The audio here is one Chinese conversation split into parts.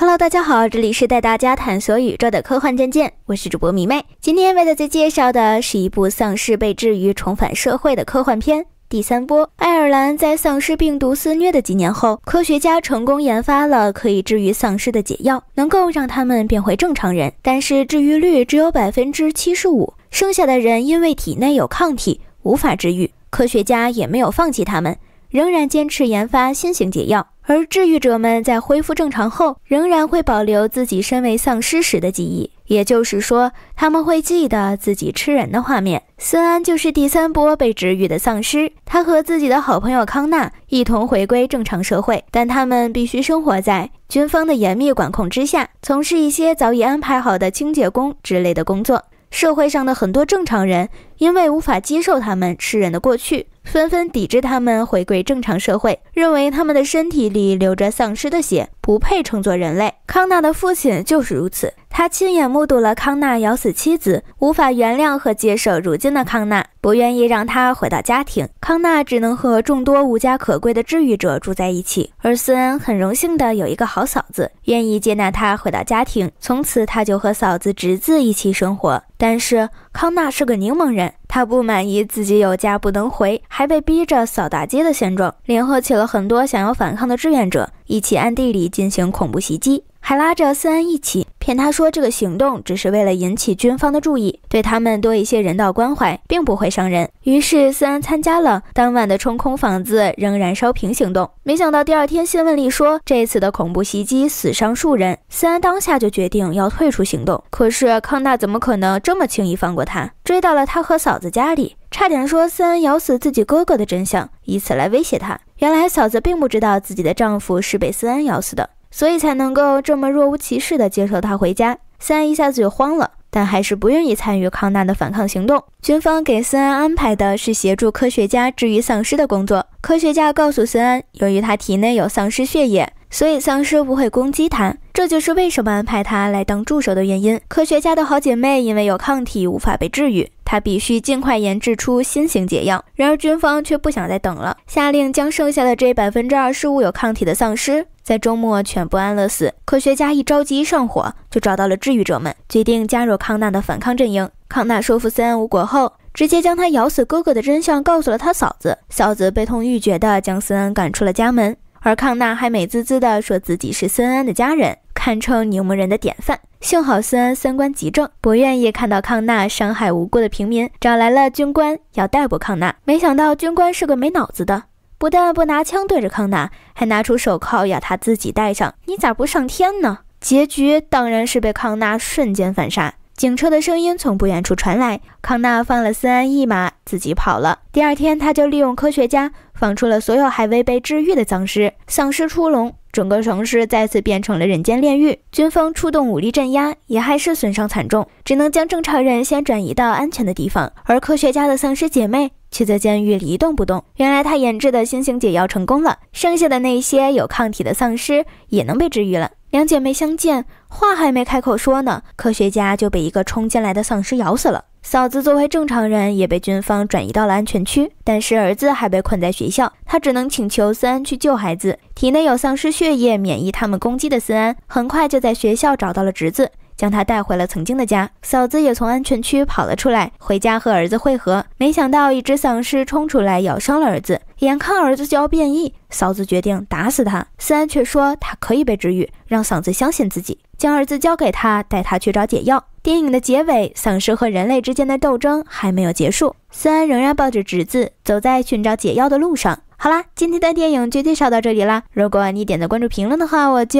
Hello，大家好，这里是带大家探索宇宙的科幻战舰。我是主播迷妹。今天为大家介绍的是一部丧尸被治愈重返社会的科幻片。第三波，爱尔兰在丧尸病毒肆虐的几年后，科学家成功研发了可以治愈丧尸的解药，能够让他们变回正常人。但是治愈率只有百分之七十五，剩下的人因为体内有抗体无法治愈。科学家也没有放弃他们。仍然坚持研发新型解药，而治愈者们在恢复正常后，仍然会保留自己身为丧尸时的记忆，也就是说，他们会记得自己吃人的画面。斯安就是第三波被治愈的丧尸，他和自己的好朋友康纳一同回归正常社会，但他们必须生活在军方的严密管控之下，从事一些早已安排好的清洁工之类的工作。社会上的很多正常人，因为无法接受他们吃人的过去，纷纷抵制他们回归正常社会，认为他们的身体里流着丧尸的血，不配称作人类。康纳的父亲就是如此。他亲眼目睹了康纳咬死妻子，无法原谅和接受如今的康纳，不愿意让他回到家庭。康纳只能和众多无家可归的治愈者住在一起。而斯恩很荣幸的有一个好嫂子，愿意接纳他回到家庭。从此，他就和嫂子、侄子一起生活。但是康纳是个柠檬人，他不满意自己有家不能回，还被逼着扫大街的现状，联合起了很多想要反抗的志愿者，一起暗地里进行恐怖袭击，还拉着斯恩一起。骗他说，这个行动只是为了引起军方的注意，对他们多一些人道关怀，并不会伤人。于是，斯安参加了当晚的冲空房子仍燃烧瓶行动。没想到第二天新闻里说这次的恐怖袭击死伤数人，斯安当下就决定要退出行动。可是康纳怎么可能这么轻易放过他？追到了他和嫂子家里，差点说斯安咬死自己哥哥的真相，以此来威胁他。原来嫂子并不知道自己的丈夫是被斯恩咬死的。所以才能够这么若无其事的接受他回家。森安一下子就慌了，但还是不愿意参与康纳的反抗行动。军方给森安安排的是协助科学家治愈丧尸的工作。科学家告诉森安，由于他体内有丧尸血液，所以丧尸不会攻击他，这就是为什么安排他来当助手的原因。科学家的好姐妹因为有抗体无法被治愈，她必须尽快研制出新型解药。然而军方却不想再等了，下令将剩下的这百分之二十五有抗体的丧尸。在周末，犬不安乐死。科学家一着急、一上火，就找到了治愈者们，决定加入康纳的反抗阵营。康纳说服森恩无果后，直接将他咬死哥哥的真相告诉了他嫂子，嫂子悲痛欲绝的将森恩赶出了家门。而康纳还美滋滋的说自己是森恩的家人，堪称牛魔人的典范。幸好森恩三观极正，不愿意看到康纳伤害无辜的平民，找来了军官要逮捕康纳，没想到军官是个没脑子的。不但不拿枪对着康纳，还拿出手铐要他自己戴上。你咋不上天呢？结局当然是被康纳瞬间反杀。警车的声音从不远处传来，康纳放了斯安一马，自己跑了。第二天，他就利用科学家放出了所有还未被治愈的丧尸，丧尸出笼。整个城市再次变成了人间炼狱，军方出动武力镇压，也还是损伤惨重，只能将正常人先转移到安全的地方。而科学家的丧尸姐妹却在监狱里一动不动。原来她研制的新型解药成功了，剩下的那些有抗体的丧尸也能被治愈了。两姐妹相见，话还没开口说呢，科学家就被一个冲进来的丧尸咬死了。嫂子作为正常人，也被军方转移到了安全区，但是儿子还被困在学校，他只能请求森安去救孩子。体内有丧尸血液，免疫他们攻击的森安，很快就在学校找到了侄子，将他带回了曾经的家。嫂子也从安全区跑了出来，回家和儿子会合。没想到一只丧尸冲出来咬伤了儿子，眼看儿子就要变异，嫂子决定打死他。森安却说他可以被治愈，让嫂子相信自己，将儿子交给他，带他去找解药。电影的结尾，丧尸和人类之间的斗争还没有结束。斯安仍然抱着侄子，走在寻找解药的路上。好啦，今天的电影就介绍到这里啦。如果你点赞、关注、评论的话，我就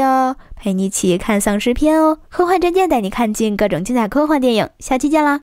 陪你一起看丧尸片哦。科幻战舰带你看尽各种精彩科幻电影，下期见啦！